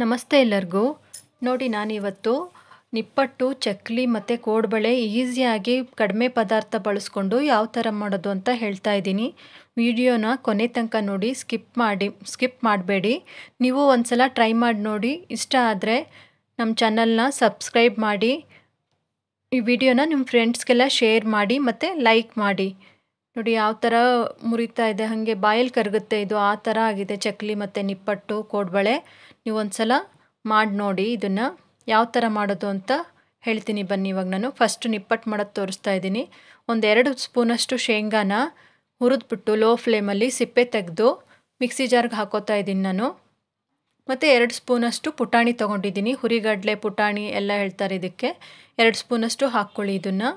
ನಮಸ್ತೆ ಎಲ್ಲರಿಗೂ ನೋಡಿ ನಾನಿವತ್ತು ನಿಪ್ಪಟ್ಟು ಚಕ್ಲಿ ಮತ್ತು ಕೋಡ್ಬಳೆ ಈಸಿಯಾಗಿ ಕಡಿಮೆ ಪದಾರ್ಥ ಬಳಸ್ಕೊಂಡು ಯಾವ ಥರ ಮಾಡೋದು ಅಂತ ಹೇಳ್ತಾ ಇದ್ದೀನಿ ವಿಡಿಯೋನ ಕೊನೆ ತನಕ ನೋಡಿ ಸ್ಕಿಪ್ ಮಾಡಿ ಸ್ಕಿಪ್ ಮಾಡಬೇಡಿ ನೀವು ಒಂದು ಸಲ ಟ್ರೈ ಮಾಡಿ ನೋಡಿ ಇಷ್ಟ ಆದರೆ ನಮ್ಮ ಚಾನಲ್ನ ಸಬ್ಸ್ಕ್ರೈಬ್ ಮಾಡಿ ಈ ವಿಡಿಯೋನ ನಿಮ್ಮ ಫ್ರೆಂಡ್ಸ್ಗೆಲ್ಲ ಶೇರ್ ಮಾಡಿ ಮತ್ತು ಲೈಕ್ ಮಾಡಿ ನೋಡಿ ಯಾವ ಥರ ಮುರಿತಾ ಇದೆ ಹಾಗೆ ಬಾಯಲ್ಲಿ ಕರಗುತ್ತೆ ಇದು ಆ ಥರ ಆಗಿದೆ ಚಕ್ಲಿ ಮತ್ತು ನಿಪ್ಪಟ್ಟು ಕೋಡ್ಬಳೆ ನೀವು ಒಂದು ಸಲ ಮಾಡಿ ನೋಡಿ ಇದನ್ನು ಯಾವ ಥರ ಮಾಡೋದು ಅಂತ ಹೇಳ್ತೀನಿ ಬನ್ನಿ ಇವಾಗ ನಾನು ಫಸ್ಟ್ ನಿಪ್ಪಟ್ಟು ಮಾಡೋದು ತೋರಿಸ್ತಾ ಇದ್ದೀನಿ ಒಂದೆರಡು ಸ್ಪೂನಷ್ಟು ಶೇಂಗಾನ ಹುರಿದ್ಬಿಟ್ಟು ಲೋ ಫ್ಲೇಮಲ್ಲಿ ಸಿಪ್ಪೆ ತೆಗೆದು ಮಿಕ್ಸಿ ಜಾರ್ಗೆ ಹಾಕೋತಾ ಇದ್ದೀನಿ ನಾನು ಮತ್ತು ಎರಡು ಸ್ಪೂನಷ್ಟು ಪುಟಾಣಿ ತೊಗೊಂಡಿದ್ದೀನಿ ಹುರಿಗಡಲೆ ಪುಟಾಣಿ ಎಲ್ಲ ಹೇಳ್ತಾರೆ ಇದಕ್ಕೆ ಎರಡು ಸ್ಪೂನಷ್ಟು ಹಾಕ್ಕೊಳ್ಳಿ ಇದನ್ನು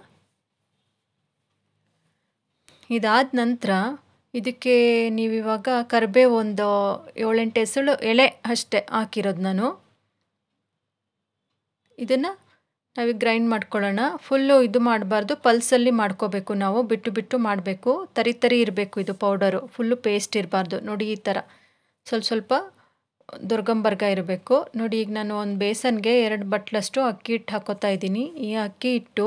ಇದಾದ ನಂತರ ಇದಕ್ಕೆ ನೀವಿವಾಗ ಕರಿಬೇವು ಒಂದು ಏಳೆಂಟು ಎಸಳು ಎಳೆ ಅಷ್ಟೆ ಹಾಕಿರೋದು ನಾನು ಇದನ್ನು ನಾವೀಗ ಗ್ರೈಂಡ್ ಮಾಡ್ಕೊಳ್ಳೋಣ ಫುಲ್ಲು ಇದು ಮಾಡಬಾರ್ದು ಪಲ್ಸಲ್ಲಿ ಮಾಡ್ಕೋಬೇಕು ನಾವು ಬಿಟ್ಟು ಬಿಟ್ಟು ಮಾಡಬೇಕು ತರಿ ತರಿ ಇರಬೇಕು ಇದು ಪೌಡರು ಫುಲ್ಲು ಪೇಸ್ಟ್ ಇರಬಾರ್ದು ನೋಡಿ ಈ ಥರ ಸ್ವಲ್ಪ ಸ್ವಲ್ಪ ದುರ್ಗಂಬರ್ಗ ಇರಬೇಕು ನೋಡಿ ಈಗ ನಾನು ಒಂದು ಬೇಸನ್ಗೆ ಎರಡು ಬಟ್ಲಷ್ಟು ಅಕ್ಕಿ ಹಿಟ್ಟು ಹಾಕೋತಾ ಇದ್ದೀನಿ ಈ ಅಕ್ಕಿ ಹಿಟ್ಟು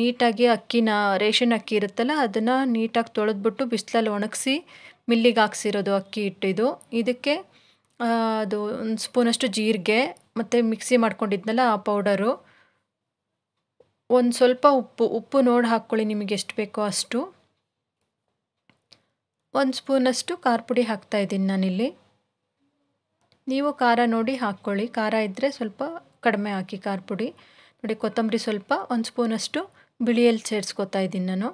ನೀಟಾಗಿ ಅಕ್ಕಿನ ರೇಷನ್ ಅಕ್ಕಿ ಇರುತ್ತಲ್ಲ ಅದನ್ನು ನೀಟಾಗಿ ತೊಳೆದ್ಬಿಟ್ಟು ಬಿಸಿಲಲ್ಲಿ ಒಣಗಿಸಿ ಮಿಲ್ಲಿಗೆ ಹಾಕ್ಸಿರೋದು ಅಕ್ಕಿ ಇಟ್ಟಿದ್ದು ಇದಕ್ಕೆ ಅದು ಒಂದು ಸ್ಪೂನಷ್ಟು ಜೀರಿಗೆ ಮತ್ತು ಮಿಕ್ಸಿ ಮಾಡ್ಕೊಂಡಿದ್ನಲ್ಲ ಆ ಪೌಡರು ಒಂದು ಸ್ವಲ್ಪ ಉಪ್ಪು ಉಪ್ಪು ನೋಡಿ ಹಾಕ್ಕೊಳ್ಳಿ ನಿಮಗೆ ಎಷ್ಟು ಬೇಕೋ ಅಷ್ಟು ಒಂದು ಸ್ಪೂನಷ್ಟು ಖಾರ ಪುಡಿ ಹಾಕ್ತಾಯಿದ್ದೀನಿ ನಾನಿಲ್ಲಿ ನೀವು ಖಾರ ನೋಡಿ ಹಾಕ್ಕೊಳ್ಳಿ ಖಾರ ಇದ್ದರೆ ಸ್ವಲ್ಪ ಕಡಿಮೆ ಹಾಕಿ ಖಾರ ಪುಡಿ ನೋಡಿ ಕೊತ್ತಂಬರಿ ಸ್ವಲ್ಪ ಒಂದು ಸ್ಪೂನಷ್ಟು ಬಿಳಿಯಲ್ಲಿ ಸೇರ್ಸ್ಕೊತಾ ಇದ್ದೀನಿ ನಾನು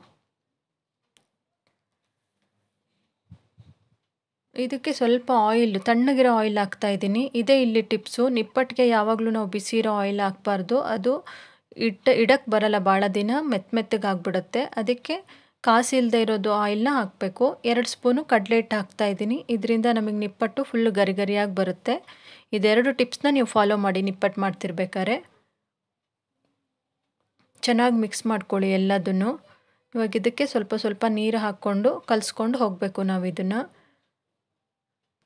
ಇದಕ್ಕೆ ಸ್ವಲ್ಪ ಆಯಿಲ್ ತಣ್ಣಗಿರೋ ಆಯಿಲ್ ಹಾಕ್ತಾ ಇದ್ದೀನಿ ಇದೇ ಇಲ್ಲಿ ಟಿಪ್ಸು ನಿಪ್ಪಟ್ಟಿಗೆ ಯಾವಾಗಲೂ ನಾವು ಬಿಸಿ ಇರೋ ಆಯಿಲ್ ಹಾಕ್ಬಾರ್ದು ಅದು ಇಟ್ಟ ಇಡಕ್ಕೆ ಬರಲ್ಲ ಭಾಳ ದಿನ ಮೆತ್ತ ಮೆತ್ತಗಾಗ್ಬಿಡುತ್ತೆ ಅದಕ್ಕೆ ಕಾಸು ಇಲ್ಲದೆ ಇರೋದು ಆಯಿಲ್ನ ಹಾಕಬೇಕು ಎರಡು ಸ್ಪೂನು ಕಡಲೆ ಹಿಟ್ಟು ಹಾಕ್ತಾ ಇದ್ದೀನಿ ಇದರಿಂದ ನಮಗೆ ನಿಪ್ಪಟ್ಟು ಫುಲ್ಲು ಗರಿಗರಿಯಾಗಿ ಬರುತ್ತೆ ಇದೆರಡು ಟಿಪ್ಸ್ನ ನೀವು ಫಾಲೋ ಮಾಡಿ ನಿಪ್ಪಟ್ಟು ಮಾಡ್ತಿರ್ಬೇಕಾರೆ ಚೆನ್ನಾಗಿ ಮಿಕ್ಸ್ ಮಾಡ್ಕೊಳ್ಳಿ ಎಲ್ಲದನ್ನು ಇವಾಗ ಇದಕ್ಕೆ ಸ್ವಲ್ಪ ಸ್ವಲ್ಪ ನೀರು ಹಾಕ್ಕೊಂಡು ಕಲಿಸ್ಕೊಂಡು ಹೋಗಬೇಕು ನಾವು ಇದನ್ನು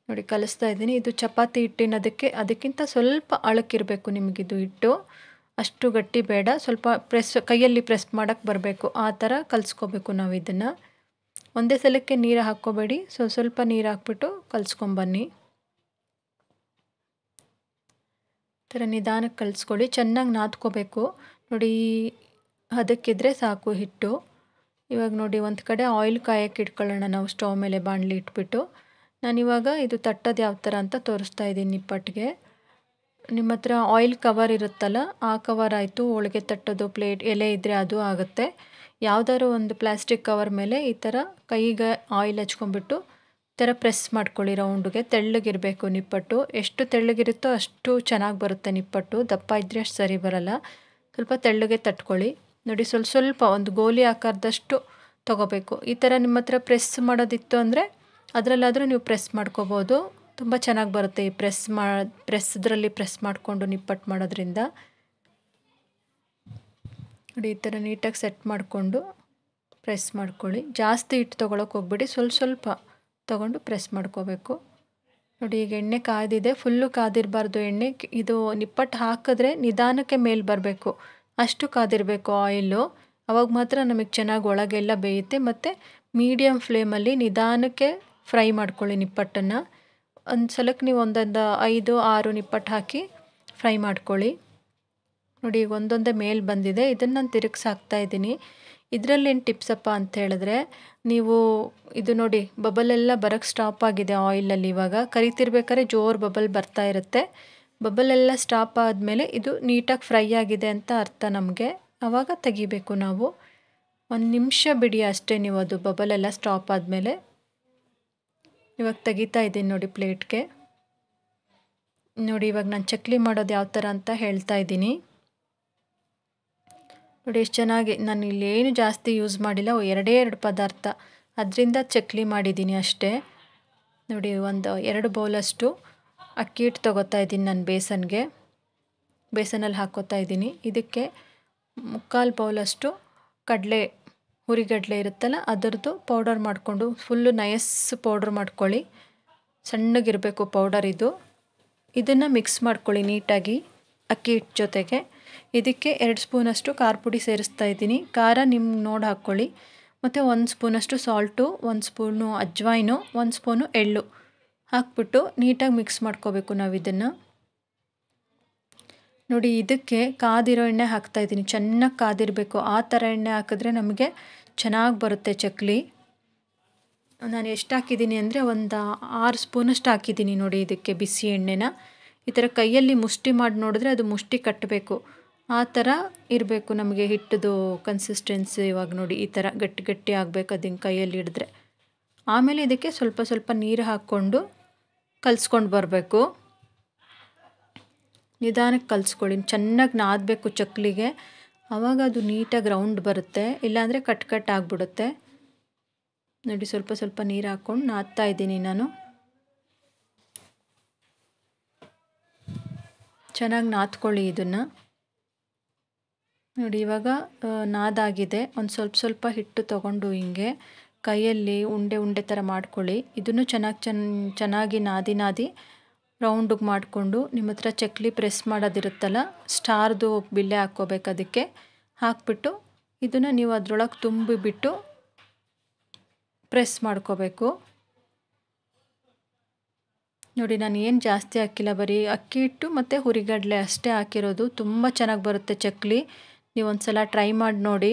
ನೋಡಿ ಕಲಿಸ್ತಾ ಇದ್ದೀನಿ ಇದು ಚಪಾತಿ ಹಿಟ್ಟಿನ ಅದಕ್ಕೆ ಅದಕ್ಕಿಂತ ಸ್ವಲ್ಪ ಅಳಕಿರಬೇಕು ನಿಮಗಿದು ಹಿಟ್ಟು ಅಷ್ಟು ಗಟ್ಟಿ ಬೇಡ ಸ್ವಲ್ಪ ಪ್ರೆಸ್ ಕೈಯಲ್ಲಿ ಪ್ರೆಸ್ ಮಾಡೋಕ್ಕೆ ಬರಬೇಕು ಆ ಥರ ಕಲಿಸ್ಕೋಬೇಕು ನಾವು ಇದನ್ನು ಒಂದೇ ಸಲಕ್ಕೆ ನೀರು ಹಾಕ್ಕೋಬೇಡಿ ಸೊ ಸ್ವಲ್ಪ ನೀರು ಹಾಕ್ಬಿಟ್ಟು ಕಲಿಸ್ಕೊಂಬನ್ನಿ ಥರ ನಿಧಾನಕ್ಕೆ ಕಲಿಸ್ಕೊಳ್ಳಿ ಚೆನ್ನಾಗಿ ನಾದ್ಕೋಬೇಕು ನೋಡಿ ಅದಕ್ಕಿದ್ರೆ ಸಾಕು ಹಿಟ್ಟು ಇವಾಗ ನೋಡಿ ಒಂದು ಕಡೆ ಆಯಿಲ್ ಕಾಯಕ್ಕೆ ಇಟ್ಕೊಳ್ಳೋಣ ನಾವು ಸ್ಟವ್ ಮೇಲೆ ಬಾಣಲಿ ಇಟ್ಬಿಟ್ಟು ನಾನಿವಾಗ ಇದು ತಟ್ಟೋದು ಯಾವ ಥರ ಅಂತ ತೋರಿಸ್ತಾ ಇದ್ದೀನಿ ನಿಪ್ಪಟ್ಟಿಗೆ ನಿಮ್ಮ ಹತ್ರ ಆಯಿಲ್ ಕವರ್ ಇರುತ್ತಲ್ಲ ಆ ಕವರ್ ಆಯಿತು ಹೋಳಿಗೆ ತಟ್ಟೋದು ಪ್ಲೇಟ್ ಎಲೆ ಇದ್ದರೆ ಅದು ಆಗುತ್ತೆ ಯಾವುದಾದ್ರು ಒಂದು ಪ್ಲಾಸ್ಟಿಕ್ ಕವರ್ ಮೇಲೆ ಈ ಥರ ಕೈಗೆ ಆಯಿಲ್ ಹಚ್ಕೊಂಬಿಟ್ಟು ಈ ಥರ ಪ್ರೆಸ್ ಮಾಡ್ಕೊಳ್ಳಿ ರೌಂಡ್ಗೆ ತೆಳ್ಳಗಿರಬೇಕು ನಿಪ್ಪಟ್ಟು ಎಷ್ಟು ತೆಳ್ಳಗಿರುತ್ತೋ ಅಷ್ಟು ಚೆನ್ನಾಗಿ ಬರುತ್ತೆ ನಿಪ್ಪಟ್ಟು ದಪ್ಪ ಇದ್ದರೆ ಅಷ್ಟು ಸರಿ ಬರಲ್ಲ ಸ್ವಲ್ಪ ತೆಳ್ಳಗೆ ತಟ್ಕೊಳ್ಳಿ ನೋಡಿ ಸ್ವಲ್ಪ ಸ್ವಲ್ಪ ಒಂದು ಗೋಲಿ ಆಕಾರದಷ್ಟು ತೊಗೋಬೇಕು ಈ ಥರ ನಿಮ್ಮ ಹತ್ರ ಪ್ರೆಸ್ ಮಾಡೋದಿತ್ತು ಅಂದರೆ ಅದರಲ್ಲಾದರೂ ನೀವು ಪ್ರೆಸ್ ಮಾಡ್ಕೋಬೋದು ತುಂಬ ಚೆನ್ನಾಗಿ ಬರುತ್ತೆ ಈ ಪ್ರೆಸ್ ಮಾ ಪ್ರೆಸ್ದ್ರಲ್ಲಿ ಪ್ರೆಸ್ ಮಾಡಿಕೊಂಡು ನಿಪ್ಪಟ್ಟು ಮಾಡೋದ್ರಿಂದ ನೋಡಿ ಈ ಥರ ನೀಟಾಗಿ ಸೆಟ್ ಮಾಡಿಕೊಂಡು ಪ್ರೆಸ್ ಮಾಡ್ಕೊಳ್ಳಿ ಜಾಸ್ತಿ ಹಿಟ್ಟು ತೊಗೊಳಕ್ಕೆ ಹೋಗ್ಬಿಡಿ ಸ್ವಲ್ಪ ಸ್ವಲ್ಪ ತೊಗೊಂಡು ಪ್ರೆಸ್ ಮಾಡ್ಕೋಬೇಕು ನೋಡಿ ಈಗ ಎಣ್ಣೆ ಕಾದಿದೆ ಫುಲ್ಲು ಕಾದಿರಬಾರ್ದು ಎಣ್ಣೆ ಇದು ನಿಪ್ಪಟ್ಟು ಹಾಕಿದ್ರೆ ನಿಧಾನಕ್ಕೆ ಮೇಲೆ ಬರಬೇಕು ಅಷ್ಟು ಕಾದಿರಬೇಕು ಆಯಿಲು ಅವಾಗ ಮಾತ್ರ ನಮಗೆ ಚೆನ್ನಾಗಿ ಒಳಗೆಲ್ಲ ಬೇಯುತ್ತೆ ಮತ್ತು ಮೀಡಿಯಮ್ ಫ್ಲೇಮಲ್ಲಿ ನಿಧಾನಕ್ಕೆ ಫ್ರೈ ಮಾಡ್ಕೊಳ್ಳಿ ನಿಪ್ಪಟ್ಟನ್ನು ಒಂದು ಸಲಕ್ಕೆ ನೀವು ಒಂದೊಂದು ಐದು ಆರು ನಿಪ್ಪಟ್ಟು ಹಾಕಿ ಫ್ರೈ ಮಾಡ್ಕೊಳ್ಳಿ ನೋಡಿ ಈಗ ಒಂದೊಂದೇ ಮೇಲ್ ಬಂದಿದೆ ಇದನ್ನು ನಾನು ಇದ್ದೀನಿ ಇದರಲ್ಲಿ ಏನು ಟಿಪ್ಸಪ್ಪ ಅಂತ ಹೇಳಿದ್ರೆ ನೀವು ಇದು ನೋಡಿ ಬಬಲ್ ಎಲ್ಲ ಬರೋಕ್ಕೆ ಸ್ಟಾಪ್ ಆಗಿದೆ ಆಯಿಲಲ್ಲಿ ಇವಾಗ ಕರಿತಿರ್ಬೇಕಾದ್ರೆ ಜೋರು ಬಬಲ್ ಬರ್ತಾ ಇರುತ್ತೆ ಬಬಲೆಲ್ಲ ಸ್ಟಾಪ್ ಆದಮೇಲೆ ಇದು ನೀಟಾಗಿ ಫ್ರೈ ಆಗಿದೆ ಅಂತ ಅರ್ಥ ನಮಗೆ ಆವಾಗ ತೆಗಿಬೇಕು ನಾವು ಒಂದು ನಿಮಿಷ ಬಿಡಿ ಅಷ್ಟೇ ನೀವು ಅದು ಬಬಲೆಲ್ಲ ಸ್ಟಾಪ್ ಆದಮೇಲೆ ಇವಾಗ ತೆಗಿತಾ ಇದ್ದೀನಿ ನೋಡಿ ಪ್ಲೇಟ್ಗೆ ನೋಡಿ ಇವಾಗ ನಾನು ಚಕ್ಲಿ ಮಾಡೋದು ಯಾವ ಥರ ಅಂತ ಹೇಳ್ತಾ ಇದ್ದೀನಿ ನೋಡಿ ಎಷ್ಟು ಚೆನ್ನಾಗಿ ನಾನು ಇಲ್ಲೇನು ಜಾಸ್ತಿ ಯೂಸ್ ಮಾಡಿಲ್ಲ ಎರಡೇ ಎರಡು ಪದಾರ್ಥ ಅದರಿಂದ ಚಕ್ಲಿ ಮಾಡಿದ್ದೀನಿ ಅಷ್ಟೇ ನೋಡಿ ಒಂದು ಎರಡು ಬೌಲಷ್ಟು ಅಕ್ಕಿ ಹಿಟ್ಟು ತಗೋತಾ ಇದ್ದೀನಿ ನಾನು ಬೇಸನ್ಗೆ ಬೇಸನಲ್ಲಿ ಹಾಕ್ಕೋತಾ ಇದ್ದೀನಿ ಇದಕ್ಕೆ ಮುಕ್ಕಾಲು ಪೌಲಷ್ಟು ಕಡಲೆ ಹುರಿಗಡಲೆ ಇರುತ್ತಲ್ಲ ಅದರದ್ದು ಪೌಡರ್ ಮಾಡಿಕೊಂಡು ಫುಲ್ಲು ನಯಸ್ ಪೌಡ್ರ್ ಮಾಡ್ಕೊಳ್ಳಿ ಸಣ್ಣಗಿರಬೇಕು ಪೌಡರ್ ಇದು ಇದನ್ನು ಮಿಕ್ಸ್ ಮಾಡ್ಕೊಳ್ಳಿ ನೀಟಾಗಿ ಅಕ್ಕಿ ಹಿಟ್ಟು ಜೊತೆಗೆ ಇದಕ್ಕೆ ಎರಡು ಸ್ಪೂನಷ್ಟು ಖಾರ ಪುಡಿ ಸೇರಿಸ್ತಾ ಇದ್ದೀನಿ ಖಾರ ನಿಮ್ಗೆ ನೋಡಿ ಹಾಕ್ಕೊಳ್ಳಿ ಮತ್ತು ಒಂದು ಸ್ಪೂನಷ್ಟು ಸಾಲ್ಟು ಒಂದು ಸ್ಪೂನು ಅಜ್ವಾಯಿನು ಒಂದು ಸ್ಪೂನು ಎಳ್ಳು ಹಾಕ್ಬಿಟ್ಟು ನೀಟಾಗಿ ಮಿಕ್ಸ್ ಮಾಡ್ಕೋಬೇಕು ನಾವು ಇದನ್ನು ನೋಡಿ ಇದಕ್ಕೆ ಕಾದಿರೋ ಎಣ್ಣೆ ಹಾಕ್ತಾ ಇದ್ದೀನಿ ಚೆನ್ನಾಗಿ ಕಾದಿರಬೇಕು ಆ ಥರ ಎಣ್ಣೆ ಹಾಕಿದ್ರೆ ನಮಗೆ ಚೆನ್ನಾಗಿ ಬರುತ್ತೆ ಚಕ್ಲಿ ನಾನು ಎಷ್ಟು ಹಾಕಿದ್ದೀನಿ ಅಂದರೆ ಒಂದು ಆರು ಸ್ಪೂನಷ್ಟು ಹಾಕಿದ್ದೀನಿ ನೋಡಿ ಇದಕ್ಕೆ ಬಿಸಿ ಎಣ್ಣೆನ ಈ ಥರ ಕೈಯಲ್ಲಿ ಮುಷ್ಟಿ ಮಾಡಿ ನೋಡಿದ್ರೆ ಅದು ಮುಷ್ಟಿ ಕಟ್ಟಬೇಕು ಆ ಥರ ಇರಬೇಕು ನಮಗೆ ಹಿಟ್ಟದು ಕನ್ಸಿಸ್ಟೆನ್ಸಿ ಇವಾಗ ನೋಡಿ ಈ ಥರ ಗಟ್ಟಿ ಗಟ್ಟಿ ಆಗಬೇಕು ಅದನ್ನು ಕೈಯಲ್ಲಿ ಹಿಡಿದ್ರೆ ಆಮೇಲೆ ಇದಕ್ಕೆ ಸ್ವಲ್ಪ ಸ್ವಲ್ಪ ನೀರು ಹಾಕ್ಕೊಂಡು ಕಲಿಸ್ಕೊಂಡು ಬರಬೇಕು ನಿಧಾನಕ್ಕೆ ಕಲಿಸ್ಕೊಳ್ಳಿ ಚೆನ್ನಾಗಿ ನಾದಬೇಕು ಚಕ್ಲಿಗೆ ಆವಾಗ ಅದು ನೀಟಾಗಿ ರೌಂಡ್ ಬರುತ್ತೆ ಇಲ್ಲಾಂದರೆ ಕಟ್ ಕಟ್ ಆಗಿಬಿಡುತ್ತೆ ನೋಡಿ ಸ್ವಲ್ಪ ಸ್ವಲ್ಪ ನೀರು ಹಾಕ್ಕೊಂಡು ನಾದ್ತಾ ಇದ್ದೀನಿ ನಾನು ಚೆನ್ನಾಗಿ ನಾದ್ಕೊಳ್ಳಿ ಇದನ್ನು ನೋಡಿ ಇವಾಗ ನಾದಾಗಿದೆ ಒಂದು ಸ್ವಲ್ಪ ಸ್ವಲ್ಪ ಹಿಟ್ಟು ತಗೊಂಡು ಹಿಂಗೆ ಕೈಯಲ್ಲಿ ಉಂಡೆ ಉಂಡೆ ಥರ ಮಾಡ್ಕೊಳ್ಳಿ ಇದನ್ನು ಚೆನ್ನಾಗಿ ಚೆನ್ನ ಚೆನ್ನಾಗಿ ನಾದಿ ನಾದಿ ರೌಂಡಿಗೆ ಮಾಡಿಕೊಂಡು ನಿಮ್ಮ ಹತ್ರ ಚಕ್ಲಿ ಪ್ರೆಸ್ ಮಾಡೋದಿರುತ್ತಲ್ಲ ಸ್ಟಾರ್ದು ಬಿಲ್ಲೆ ಹಾಕ್ಕೋಬೇಕು ಅದಕ್ಕೆ ಹಾಕ್ಬಿಟ್ಟು ಇದನ್ನು ನೀವು ಅದರೊಳಗೆ ತುಂಬಿಬಿಟ್ಟು ಪ್ರೆಸ್ ಮಾಡ್ಕೋಬೇಕು ನೋಡಿ ನಾನು ಏನು ಜಾಸ್ತಿ ಹಾಕಿಲ್ಲ ಬರೀ ಅಕ್ಕಿ ಹಿಟ್ಟು ಮತ್ತು ಹುರಿಗಡಲೆ ಅಷ್ಟೇ ಹಾಕಿರೋದು ತುಂಬ ಚೆನ್ನಾಗಿ ಬರುತ್ತೆ ಚಕ್ಲಿ ನೀವು ಸಲ ಟ್ರೈ ಮಾಡಿ ನೋಡಿ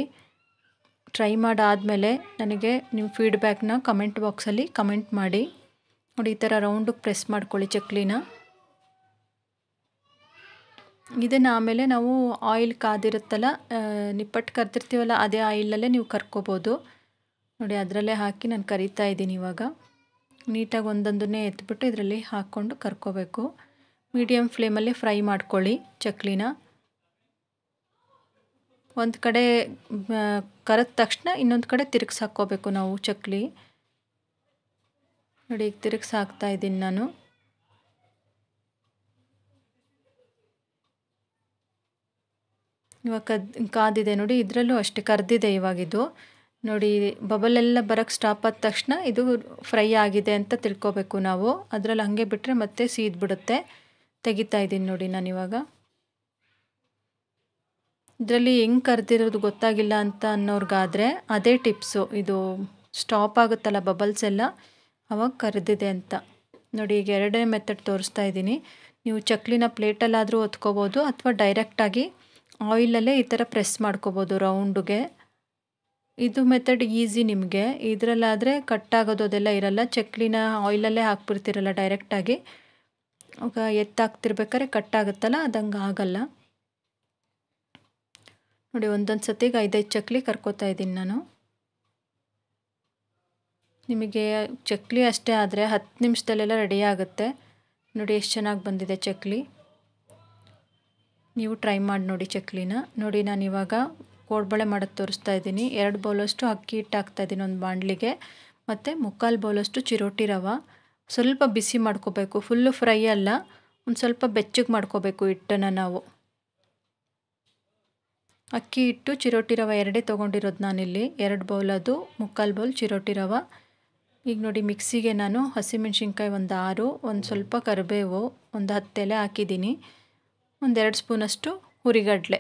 ಟ್ರೈ ಮಾಡಾದಮೇಲೆ ನನಗೆ ನಿಮ್ಮ ಫೀಡ್ಬ್ಯಾಕ್ನ ಕಮೆಂಟ್ ಬಾಕ್ಸಲ್ಲಿ ಕಮೆಂಟ್ ಮಾಡಿ ನೋಡಿ ಈ ಥರ ರೌಂಡಿಗೆ ಪ್ರೆಸ್ ಮಾಡ್ಕೊಳ್ಳಿ ಚಕ್ಲಿನ ಇದನ್ನು ಆಮೇಲೆ ನಾವು ಆಯಿಲ್ ಕಾದಿರುತ್ತಲ್ಲ ನಿಪ್ಪಟ್ಟು ಕರೆದಿರ್ತೀವಲ್ಲ ಅದೇ ಆಯಿಲಲ್ಲೇ ನೀವು ಕರ್ಕೋಬೋದು ನೋಡಿ ಅದರಲ್ಲೇ ಹಾಕಿ ನಾನು ಕರಿತಾ ಇದ್ದೀನಿ ಇವಾಗ ನೀಟಾಗಿ ಒಂದೊಂದನ್ನೇ ಎತ್ಬಿಟ್ಟು ಇದರಲ್ಲಿ ಹಾಕ್ಕೊಂಡು ಕರ್ಕೋಬೇಕು ಮೀಡಿಯಮ್ ಫ್ಲೇಮಲ್ಲಿ ಫ್ರೈ ಮಾಡ್ಕೊಳ್ಳಿ ಚಕ್ಲಿನ ಒಂದು ಕಡೆ ಕರೆದ ತಕ್ಷಣ ಇನ್ನೊಂದು ಕಡೆ ತಿರುಗಿಸಿ ಹಾಕ್ಕೋಬೇಕು ನಾವು ಚಕ್ಲಿ ನೋಡಿ ಈಗ ತಿರುಗಿಸಿ ಹಾಕ್ತಾ ಇದ್ದೀನಿ ನಾನು ಇವಾಗ ಕದ್ ಕಾದಿದೆ ನೋಡಿ ಇದರಲ್ಲೂ ಅಷ್ಟೇ ಕರ್ದಿದೆ ಇವಾಗಿದು ನೋಡಿ ಬಬಲ್ ಎಲ್ಲ ಬರೋಕ್ಕೆ ಸ್ಟಾಪ್ ಆದ ತಕ್ಷಣ ಇದು ಫ್ರೈ ಆಗಿದೆ ಅಂತ ತಿಳ್ಕೊಬೇಕು ನಾವು ಅದರಲ್ಲಿ ಹಾಗೆ ಬಿಟ್ಟರೆ ಮತ್ತೆ ಸೀದ್ಬಿಡುತ್ತೆ ತೆಗಿತಾ ಇದ್ದೀನಿ ನೋಡಿ ನಾನಿವಾಗ ಇದರಲ್ಲಿ ಹೆಂಗೆ ಕರೆದಿರೋದು ಗೊತ್ತಾಗಿಲ್ಲ ಅಂತ ಅನ್ನೋರ್ಗಾದರೆ ಅದೇ ಟಿಪ್ಸು ಇದು ಸ್ಟಾಪ್ ಆಗುತ್ತಲ್ಲ ಬಬಲ್ಸ್ ಎಲ್ಲ ಅವಾಗ ಕರೆದಿದೆ ಅಂತ ನೋಡಿ ಈಗ ಎರಡನೇ ಮೆಥಡ್ ತೋರಿಸ್ತಾ ಇದ್ದೀನಿ ನೀವು ಚಕ್ಲಿನ ಪ್ಲೇಟಲ್ಲಾದರೂ ಹೊತ್ಕೋಬೋದು ಅಥವಾ ಡೈರೆಕ್ಟಾಗಿ ಆಯಿಲಲ್ಲೇ ಈ ಥರ ಪ್ರೆಸ್ ಮಾಡ್ಕೋಬೋದು ರೌಂಡ್ಗೆ ಇದು ಮೆಥಡ್ ಈಸಿ ನಿಮಗೆ ಇದರಲ್ಲಾದರೆ ಕಟ್ ಆಗೋದು ಅದೆಲ್ಲ ಇರಲ್ಲ ಚಕ್ಲಿನ ಆಯಿಲಲ್ಲೇ ಹಾಕ್ಬಿಡ್ತಿರಲ್ಲ ಡೈರೆಕ್ಟಾಗಿ ಆಗ ಎತ್ತಾಕ್ತಿರ್ಬೇಕಾದ್ರೆ ಕಟ್ ಆಗುತ್ತಲ್ಲ ಅದಂಗೆ ಆಗಲ್ಲ ನೋಡಿ ಒಂದೊಂದು ಸತಿಗೆ ಐದೈದು ಚಕ್ಲಿ ಕರ್ಕೋತಾ ಇದ್ದೀನಿ ನಾನು ನಿಮಗೆ ಚಕ್ಲಿ ಅಷ್ಟೇ ಆದರೆ ಹತ್ತು ನಿಮಿಷದಲ್ಲೆಲ್ಲ ರೆಡಿ ಆಗುತ್ತೆ ನೋಡಿ ಎಷ್ಟು ಚೆನ್ನಾಗಿ ಬಂದಿದೆ ಚಕ್ಲಿ ನೀವು ಟ್ರೈ ಮಾಡಿ ನೋಡಿ ಚಕ್ಲಿನ ನೋಡಿ ನಾನು ಇವಾಗ ಕೋಡ್ಬಳೆ ಮಾಡೋದು ತೋರಿಸ್ತಾ ಇದ್ದೀನಿ ಎರಡು ಬೌಲಷ್ಟು ಅಕ್ಕಿ ಹಿಟ್ಟು ಇದ್ದೀನಿ ಒಂದು ಬಾಣಲಿಗೆ ಮತ್ತು ಮುಕ್ಕಾಲು ಬೌಲಷ್ಟು ಚಿರೋಟಿ ರವೆ ಸ್ವಲ್ಪ ಬಿಸಿ ಮಾಡ್ಕೋಬೇಕು ಫುಲ್ಲು ಫ್ರೈ ಅಲ್ಲ ಒಂದು ಸ್ವಲ್ಪ ಬೆಚ್ಚಗೆ ಮಾಡ್ಕೋಬೇಕು ಹಿಟ್ಟನ್ನು ನಾವು ಅಕ್ಕಿ ಹಿಟ್ಟು ಚಿರೋಟಿ ರವೆ ಎರಡೇ ತೊಗೊಂಡಿರೋದು ನಾನಿಲ್ಲಿ ಎರಡು ಬೌಲ್ ಅದು ಮುಕ್ಕಾಲು ಬೌಲ್ ಚಿರೋಟಿ ರವೆ ಈಗ ನೋಡಿ ಮಿಕ್ಸಿಗೆ ನಾನು ಹಸಿಮೆಣ್ಸಿನ್ಕಾಯಿ ಒಂದು ಆರು ಒಂದು ಸ್ವಲ್ಪ ಕರಿಬೇವು ಒಂದು ಹತ್ತೆಲೆ ಎಲೆ ಹಾಕಿದ್ದೀನಿ ಒಂದೆರಡು ಸ್ಪೂನಷ್ಟು ಹುರಿಗಡಲೆ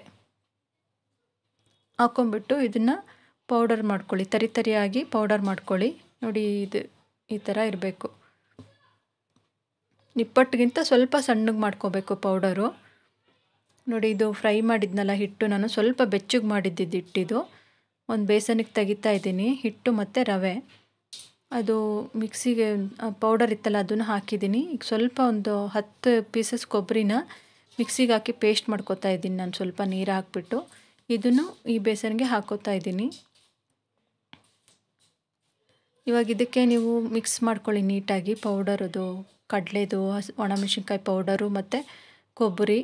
ಹಾಕ್ಕೊಂಬಿಟ್ಟು ಇದನ್ನು ಪೌಡರ್ ಮಾಡ್ಕೊಳ್ಳಿ ತರಿ ತರಿಯಾಗಿ ಪೌಡರ್ ಮಾಡ್ಕೊಳ್ಳಿ ನೋಡಿ ಇದು ಈ ಥರ ಇರಬೇಕು ನಿಪ್ಪಟ್ಟಿಗಿಂತ ಸ್ವಲ್ಪ ಸಣ್ಣಗೆ ಮಾಡ್ಕೋಬೇಕು ಪೌಡರು ನೋಡಿ ಇದು ಫ್ರೈ ಮಾಡಿದ್ನಲ್ಲ ಹಿಟ್ಟು ನಾನು ಸ್ವಲ್ಪ ಬೆಚ್ಚಗೆ ಮಾಡಿದ್ದಿದ್ದು ಹಿಟ್ಟಿದು ಒಂದು ಬೇಸನಿಗೆ ತೆಗಿತಾ ಇದ್ದೀನಿ ಹಿಟ್ಟು ಮತ್ತು ರವೆ ಅದು ಮಿಕ್ಸಿಗೆ ಪೌಡರ್ ಇತ್ತಲ್ಲ ಅದನ್ನು ಹಾಕಿದ್ದೀನಿ ಈಗ ಸ್ವಲ್ಪ ಒಂದು ಹತ್ತು ಪೀಸಸ್ ಕೊಬ್ಬರಿನ ಮಿಕ್ಸಿಗೆ ಹಾಕಿ ಪೇಸ್ಟ್ ಮಾಡ್ಕೋತಾ ಇದ್ದೀನಿ ನಾನು ಸ್ವಲ್ಪ ನೀರು ಹಾಕ್ಬಿಟ್ಟು ಇದನ್ನು ಈ ಬೇಸನಿಗೆ ಹಾಕೋತಾ ಇದ್ದೀನಿ ಇವಾಗ ಇದಕ್ಕೆ ನೀವು ಮಿಕ್ಸ್ ಮಾಡ್ಕೊಳ್ಳಿ ನೀಟಾಗಿ ಪೌಡರದು ಕಡಲೆದು ಒಣಮೆಣಸಿನ್ಕಾಯಿ ಪೌಡರು ಮತ್ತು ಕೊಬ್ಬರಿ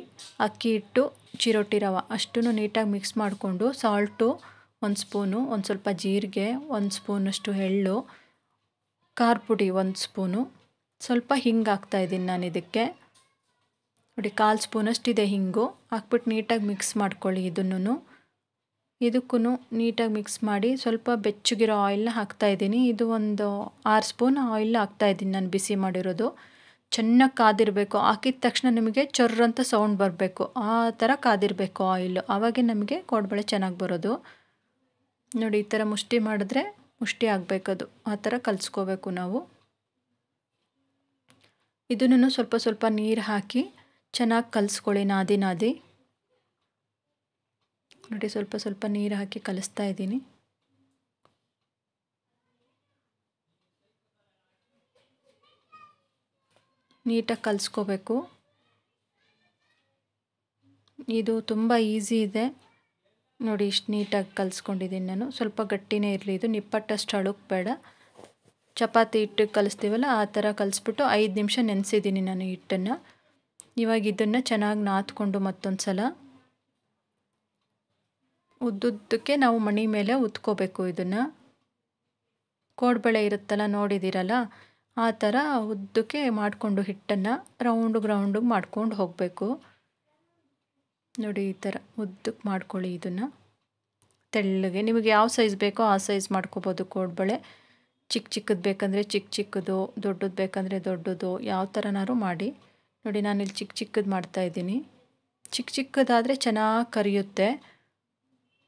ಅಕ್ಕಿ ಹಿಟ್ಟು ಚಿರೋಟಿ ರವೆ ಅಷ್ಟು ನೀಟಾಗಿ ಮಿಕ್ಸ್ ಮಾಡಿಕೊಂಡು ಸಾಲ್ಟು ಒಂದು ಸ್ಪೂನು ಒಂದು ಸ್ವಲ್ಪ ಜೀರಿಗೆ ಒಂದು ಸ್ಪೂನಷ್ಟು ಎಳ್ಳು ಖಾರ ಪುಡಿ ಒಂದು ಸ್ಪೂನು ಸ್ವಲ್ಪ ಹಿಂಗೆ ಹಾಕ್ತಾಯಿದ್ದೀನಿ ನಾನು ಇದಕ್ಕೆ ನೋಡಿ ಕಾಲು ಸ್ಪೂನಷ್ಟಿದೆ ಹಿಂಗು ಹಾಕ್ಬಿಟ್ಟು ನೀಟಾಗಿ ಮಿಕ್ಸ್ ಮಾಡ್ಕೊಳ್ಳಿ ಇದನ್ನು ಇದಕ್ಕೂ ನೀಟಾಗಿ ಮಿಕ್ಸ್ ಮಾಡಿ ಸ್ವಲ್ಪ ಬೆಚ್ಚಗಿರೋ ಆಯಿಲ್ನ ಹಾಕ್ತಾಯಿದ್ದೀನಿ ಇದು ಒಂದು ಆರು ಸ್ಪೂನ್ ಆಯಿಲ್ ಹಾಕ್ತಾಯಿದ್ದೀನಿ ನಾನು ಬಿಸಿ ಮಾಡಿರೋದು ಚೆನ್ನಾಗಿ ಕಾದಿರಬೇಕು ಹಾಕಿದ ತಕ್ಷಣ ನಿಮಗೆ ಚೊರ್ರ್ ಸೌಂಡ್ ಬರಬೇಕು ಆ ಥರ ಕಾದಿರಬೇಕು ಆಯಿಲು ಆವಾಗೆ ನಮಗೆ ಕೋಡ್ಬಳೆ ಚೆನ್ನಾಗಿ ಬರೋದು ನೋಡಿ ಈ ಥರ ಮುಷ್ಟಿ ಮಾಡಿದ್ರೆ ಮುಷ್ಟಿ ಆಗಬೇಕದು ಆ ಥರ ಕಲಿಸ್ಕೋಬೇಕು ನಾವು ಇದನ್ನು ಸ್ವಲ್ಪ ಸ್ವಲ್ಪ ನೀರು ಹಾಕಿ ಚೆನ್ನಾಗಿ ಕಲಿಸ್ಕೊಳ್ಳಿ ನಾದಿ ನಾದಿ ನೋಡಿ ಸ್ವಲ್ಪ ಸ್ವಲ್ಪ ನೀರು ಹಾಕಿ ಕಲಿಸ್ತಾ ಇದ್ದೀನಿ ನೀಟಾಗಿ ಕಲಿಸ್ಕೋಬೇಕು ಇದು ತುಂಬ ಈಸಿ ಇದೆ ನೋಡಿ ಇಷ್ಟು ನೀಟಾಗಿ ಕಲಿಸ್ಕೊಂಡಿದ್ದೀನಿ ನಾನು ಸ್ವಲ್ಪ ಗಟ್ಟಿನೇ ಇರಲಿ ಇದು ನಿಪ್ಪಟ್ಟಷ್ಟು ಬೇಡ ಚಪಾತಿ ಹಿಟ್ಟು ಕಲಿಸ್ತೀವಲ್ಲ ಆ ಥರ ಕಲಿಸ್ಬಿಟ್ಟು ಐದು ನಿಮಿಷ ನೆನೆಸಿದ್ದೀನಿ ನಾನು ಹಿಟ್ಟನ್ನು ಇವಾಗ ಇದನ್ನು ಚೆನ್ನಾಗಿ ನಾದ್ಕೊಂಡು ಮತ್ತೊಂದು ಸಲ ಉದ್ದುದ್ದಕ್ಕೆ ನಾವು ಮಣಿ ಮೇಲೆ ಉತ್ಕೋಬೇಕು ಇದನ್ನು ಕೋಡ್ಬಳೆ ಇರುತ್ತಲ್ಲ ನೋಡಿದ್ದೀರಲ್ಲ ಆ ಥರ ಉದ್ದಕ್ಕೆ ಮಾಡಿಕೊಂಡು ಹಿಟ್ಟನ್ನು ರೌಂಡು ರೌಂಡಿಗೆ ಮಾಡ್ಕೊಂಡು ಹೋಗಬೇಕು ನೋಡಿ ಈ ಥರ ಉದ್ದಕ್ಕೆ ಮಾಡ್ಕೊಳ್ಳಿ ಇದನ್ನು ತೆಳ್ಳಗೆ ನಿಮಗೆ ಯಾವ ಸೈಜ್ ಬೇಕೋ ಆ ಸೈಜ್ ಮಾಡ್ಕೋಬೋದು ಕೋಡ್ಬಳೆ ಚಿಕ್ಕ ಚಿಕ್ಕದು ಬೇಕಂದರೆ ಚಿಕ್ಕ ಚಿಕ್ಕದು ದೊಡ್ಡದು ಬೇಕಂದರೆ ದೊಡ್ಡದು ಯಾವ ಥರನಾದ್ರು ಮಾಡಿ ನೋಡಿ ನಾನಿಲ್ಲಿ ಚಿಕ್ಕ ಚಿಕ್ಕದು ಮಾಡ್ತಾಯಿದ್ದೀನಿ ಚಿಕ್ಕ ಚಿಕ್ಕದಾದರೆ ಚೆನ್ನಾಗಿ ಕರಿಯುತ್ತೆ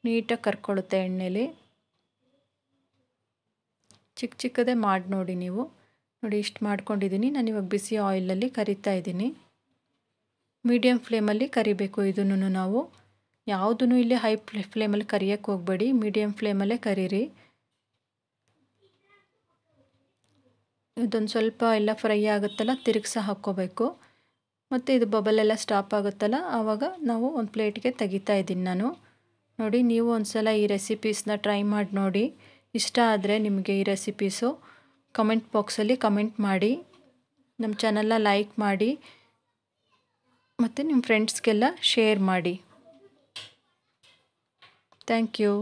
ನೀಟಾಗಿ ಕರ್ಕೊಳ್ಳುತ್ತೆ ಎಣ್ಣೆಲಿ ಚಿಕ್ಕ ಚಿಕ್ಕದೇ ಮಾಡಿ ನೋಡಿ ನೀವು ನೋಡಿ ಇಷ್ಟು ಮಾಡ್ಕೊಂಡಿದ್ದೀನಿ ನಾನು ಇವಾಗ ಬಿಸಿ ಆಯಿಲಲ್ಲಿ ಕರಿತಾ ಇದ್ದೀನಿ ಮೀಡಿಯಮ್ ಫ್ಲೇಮಲ್ಲಿ ಕರಿಬೇಕು ಇದನ್ನು ನಾವು ಯಾವುದೂ ಇಲ್ಲಿ ಹೈ ಫ್ಲೇಮಲ್ಲಿ ಕರಿಯೋಕ್ಕೆ ಹೋಗಬೇಡಿ ಮೀಡಿಯಮ್ ಫ್ಲೇಮಲ್ಲೇ ಕರೀರಿ ಇದೊಂದು ಸ್ವಲ್ಪ ಎಲ್ಲ ಫ್ರೈ ಆಗುತ್ತಲ್ಲ ತಿರುಗಿಸ ಹಾಕ್ಕೋಬೇಕು ಮತ್ತು ಇದು ಬಬಲೆಲ್ಲ ಸ್ಟಾಪ್ ಆಗುತ್ತಲ್ಲ ಆವಾಗ ನಾವು ಒಂದು ಪ್ಲೇಟ್ಗೆ ತೆಗಿತಾ ಇದ್ದೀನಿ ನಾನು ನೋಡಿ ನೀವು ಒಂದು ಸಲ ಈ ರೆಸಿಪೀಸ್ನ ಟ್ರೈ ಮಾಡಿ ನೋಡಿ ಇಷ್ಟ ಆದರೆ ನಿಮಗೆ ಈ ರೆಸಿಪೀಸು ಕಮೆಂಟ್ ಬಾಕ್ಸಲ್ಲಿ ಕಮೆಂಟ್ ಮಾಡಿ ನಮ್ಮ ಚಾನಲ್ನ ಲೈಕ್ ಮಾಡಿ ಮತ್ತು ನಿಮ್ಮ ಫ್ರೆಂಡ್ಸ್ಗೆಲ್ಲ ಶೇರ್ ಮಾಡಿ ಥ್ಯಾಂಕ್ ಯು